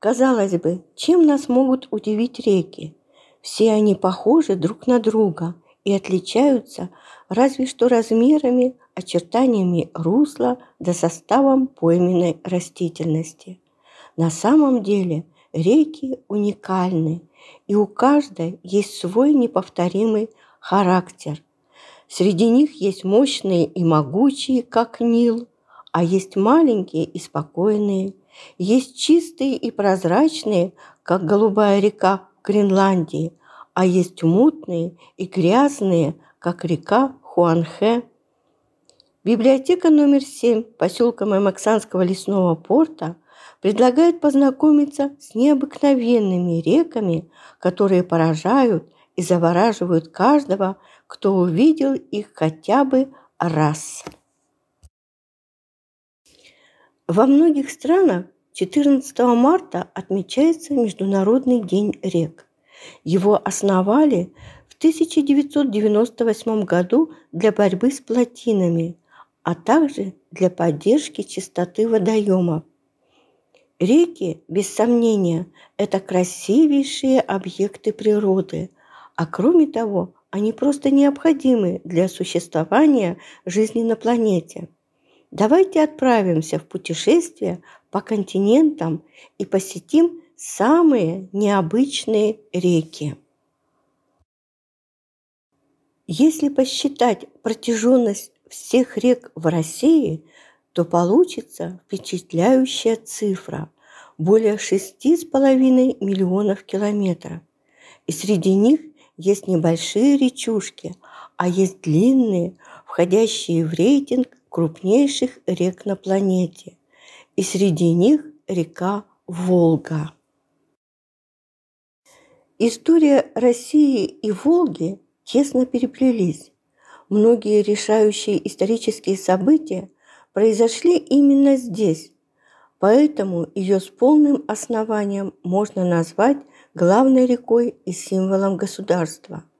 Казалось бы, чем нас могут удивить реки? Все они похожи друг на друга и отличаются разве что размерами, очертаниями русла да составом пойменной растительности. На самом деле реки уникальны, и у каждой есть свой неповторимый характер. Среди них есть мощные и могучие, как Нил, а есть маленькие и спокойные – есть чистые и прозрачные, как голубая река в Гренландии, а есть мутные и грязные, как река Хуанхэ. Библиотека номер 7 поселка Маймаксанского лесного порта предлагает познакомиться с необыкновенными реками, которые поражают и завораживают каждого, кто увидел их хотя бы раз. Во многих странах 14 марта отмечается Международный день рек. Его основали в 1998 году для борьбы с плотинами, а также для поддержки чистоты водоемов. Реки, без сомнения, это красивейшие объекты природы, а кроме того, они просто необходимы для существования жизни на планете – Давайте отправимся в путешествие по континентам и посетим самые необычные реки. Если посчитать протяженность всех рек в России, то получится впечатляющая цифра – более 6,5 миллионов километров. И среди них есть небольшие речушки, а есть длинные, входящие в рейтинг крупнейших рек на планете, и среди них река Волга. История России и Волги тесно переплелись. Многие решающие исторические события произошли именно здесь, поэтому ее с полным основанием можно назвать главной рекой и символом государства –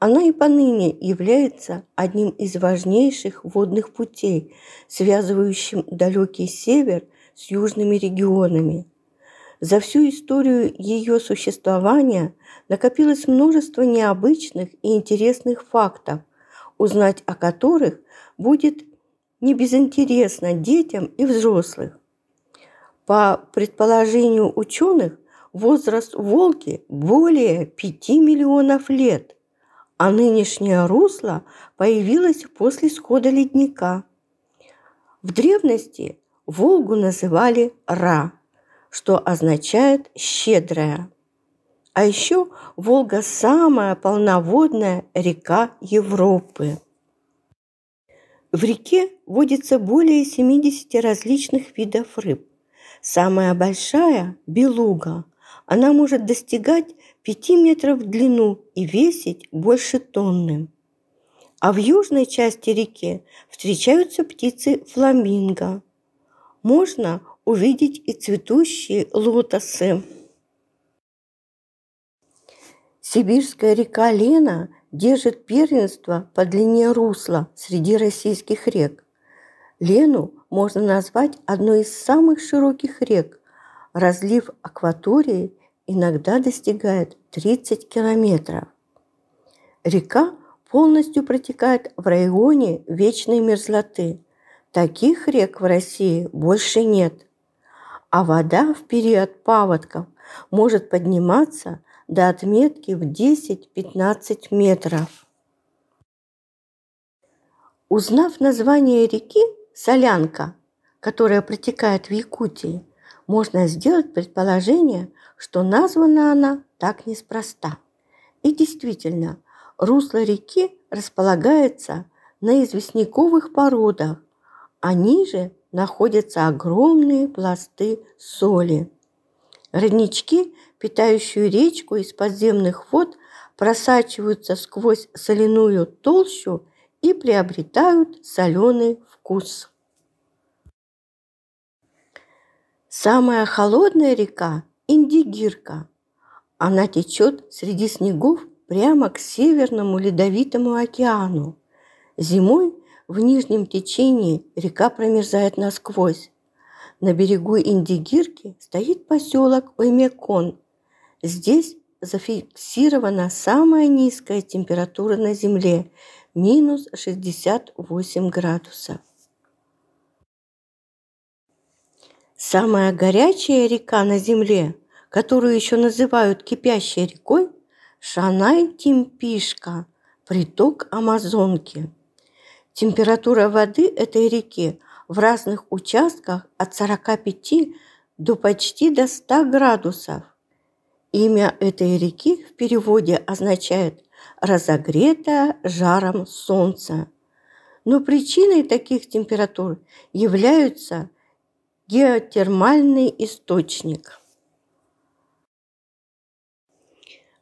она и поныне является одним из важнейших водных путей, связывающим далекий север с южными регионами. За всю историю ее существования накопилось множество необычных и интересных фактов, узнать о которых будет не безинтересно детям и взрослых. По предположению ученых, возраст волки более 5 миллионов лет – а нынешнее русло появилось после схода ледника. В древности Волгу называли Ра, что означает «щедрая». А еще Волга – самая полноводная река Европы. В реке водится более 70 различных видов рыб. Самая большая – белуга, она может достигать 5 метров в длину и весить больше тонны. А в южной части реки встречаются птицы фламинго. Можно увидеть и цветущие лотосы. Сибирская река Лена держит первенство по длине русла среди российских рек. Лену можно назвать одной из самых широких рек. Разлив акватории иногда достигает 30 километров. Река полностью протекает в районе вечной мерзлоты. Таких рек в России больше нет. А вода в период паводков может подниматься до отметки в 10-15 метров. Узнав название реки Солянка, которая протекает в Якутии, можно сделать предположение, что названа она так неспроста. И действительно, русло реки располагается на известняковых породах, а ниже находятся огромные пласты соли. Роднички, питающие речку из подземных вод, просачиваются сквозь соляную толщу и приобретают соленый вкус. Самая холодная река Индигирка. Она течет среди снегов прямо к Северному Ледовитому океану. Зимой в нижнем течении река промерзает насквозь. На берегу Индигирки стоит поселок Оймекон. Здесь зафиксирована самая низкая температура на Земле – минус 68 градусов. Самая горячая река на земле, которую еще называют кипящей рекой, Шанай-Тимпишка, приток Амазонки. Температура воды этой реки в разных участках от 45 до почти до 100 градусов. Имя этой реки в переводе означает «разогретая жаром солнца». Но причиной таких температур являются – Геотермальный источник.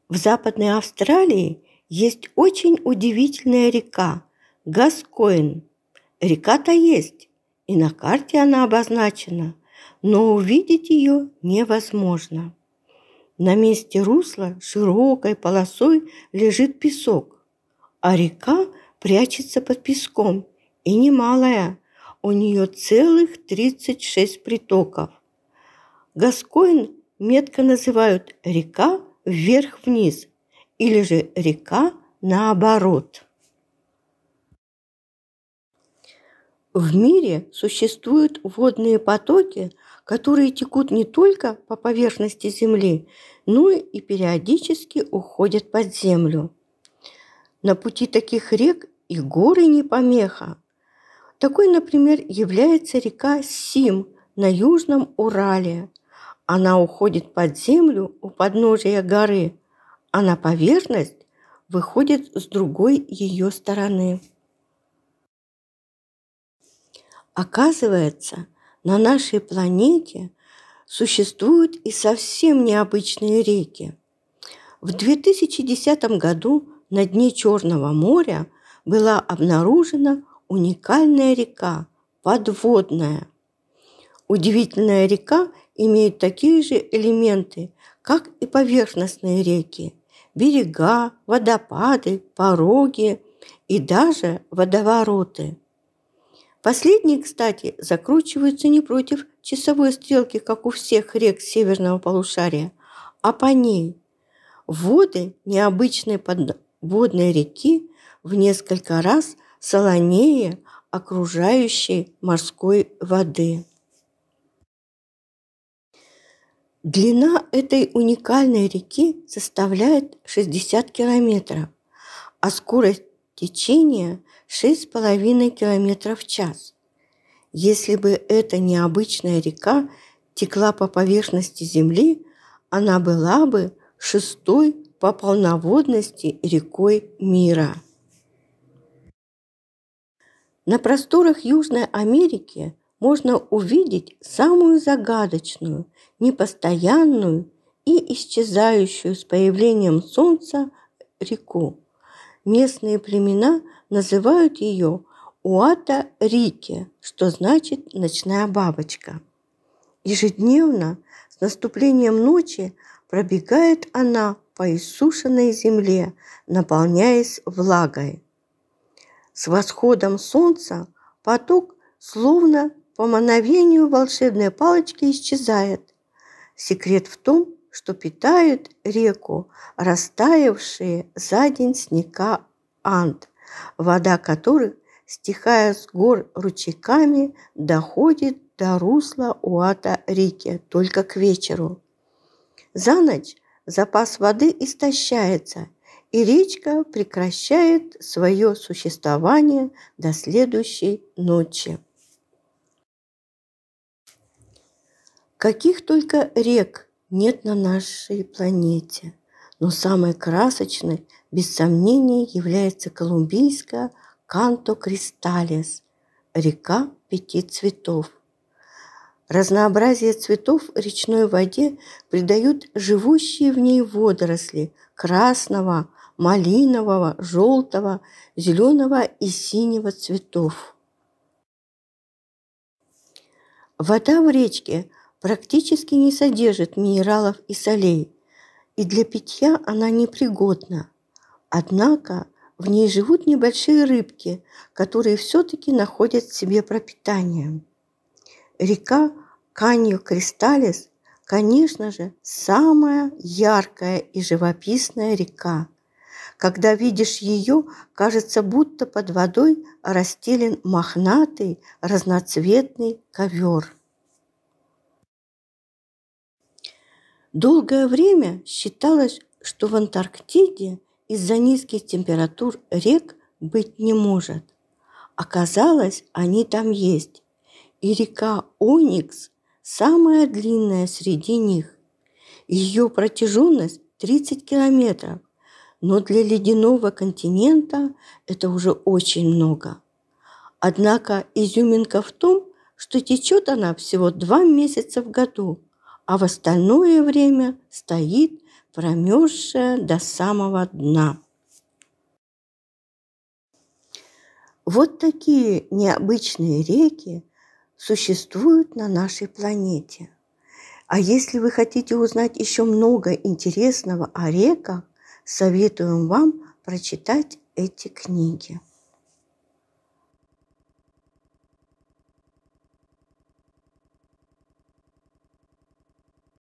В Западной Австралии есть очень удивительная река – Гаскоин. Река-то есть, и на карте она обозначена, но увидеть ее невозможно. На месте русла широкой полосой лежит песок, а река прячется под песком, и немалая – у нее целых 36 притоков. Гаскоин метко называют река вверх-вниз или же река наоборот. В мире существуют водные потоки, которые текут не только по поверхности Земли, но и периодически уходят под землю. На пути таких рек и горы не помеха. Такой, например, является река Сим на Южном Урале. Она уходит под землю у подножия горы, а на поверхность выходит с другой ее стороны. Оказывается, на нашей планете существуют и совсем необычные реки. В 2010 году на дне Черного моря была обнаружена уникальная река, подводная. Удивительная река имеет такие же элементы, как и поверхностные реки – берега, водопады, пороги и даже водовороты. Последние, кстати, закручиваются не против часовой стрелки, как у всех рек северного полушария, а по ней. Воды необычной подводной реки в несколько раз – солонее окружающей морской воды. Длина этой уникальной реки составляет 60 километров, а скорость течения 6,5 километров в час. Если бы эта необычная река текла по поверхности Земли, она была бы шестой по полноводности рекой мира – на просторах Южной Америки можно увидеть самую загадочную, непостоянную и исчезающую с появлением солнца реку. Местные племена называют ее Уата Рики, что значит «ночная бабочка». Ежедневно с наступлением ночи пробегает она по иссушенной земле, наполняясь влагой – с восходом солнца поток словно по мановению волшебной палочки исчезает. Секрет в том, что питают реку растаявшие за день снега ант, вода которых, стихая с гор ручейками, доходит до русла Уата реки только к вечеру. За ночь запас воды истощается, и речка прекращает свое существование до следующей ночи. Каких только рек нет на нашей планете, но самой красочной, без сомнения, является колумбийская Канто Кристаллис – река пяти цветов. Разнообразие цветов речной воде придают живущие в ней водоросли красного, малинового, желтого, зеленого и синего цветов. Вода в речке практически не содержит минералов и солей, и для питья она непригодна. Однако в ней живут небольшие рыбки, которые все-таки находят в себе пропитание. Река Канью Кристаллис, конечно же, самая яркая и живописная река, когда видишь ее, кажется, будто под водой расстелен мохнатый разноцветный ковер. Долгое время считалось, что в Антарктиде из-за низких температур рек быть не может. Оказалось, они там есть. И река Оникс самая длинная среди них. Ее протяженность 30 километров, но для ледяного континента это уже очень много. Однако изюминка в том, что течет она всего два месяца в году, а в остальное время стоит промерзшая до самого дна. Вот такие необычные реки существуют на нашей планете. А если вы хотите узнать еще много интересного о реках, советуем вам прочитать эти книги.